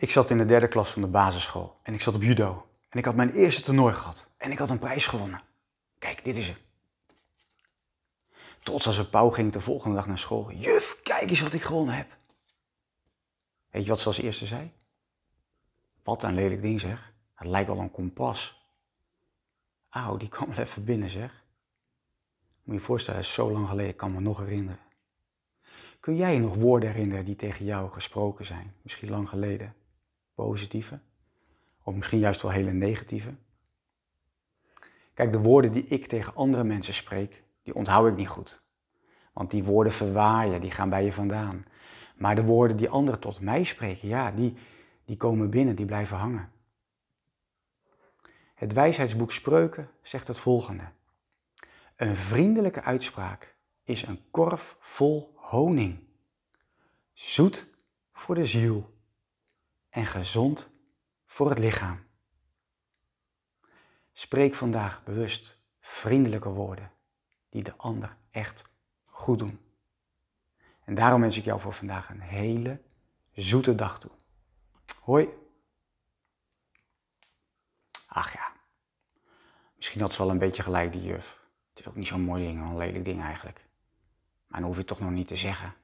Ik zat in de derde klas van de basisschool en ik zat op judo. En ik had mijn eerste toernooi gehad en ik had een prijs gewonnen. Kijk, dit is hem. Trots als een pauw ging ik de volgende dag naar school. Juf, kijk eens wat ik gewonnen heb. Weet je wat ze als eerste zei? Wat een lelijk ding zeg. Het lijkt wel een kompas. Auw, die kwam wel even binnen zeg. Moet je je voorstellen, is zo lang geleden, ik kan me nog herinneren. Kun jij je nog woorden herinneren die tegen jou gesproken zijn? Misschien lang geleden positieve. Of misschien juist wel hele negatieve. Kijk, de woorden die ik tegen andere mensen spreek, die onthoud ik niet goed. Want die woorden verwaaien, die gaan bij je vandaan. Maar de woorden die anderen tot mij spreken, ja, die, die komen binnen, die blijven hangen. Het wijsheidsboek Spreuken zegt het volgende. Een vriendelijke uitspraak is een korf vol honing. Zoet voor de ziel en gezond voor het lichaam. Spreek vandaag bewust vriendelijke woorden die de ander echt goed doen. En daarom wens ik jou voor vandaag een hele zoete dag toe. Hoi. Ach ja, misschien had ze wel een beetje gelijk die juf. Het is ook niet zo'n mooi ding, een lelijk ding eigenlijk. Maar dan hoef je toch nog niet te zeggen.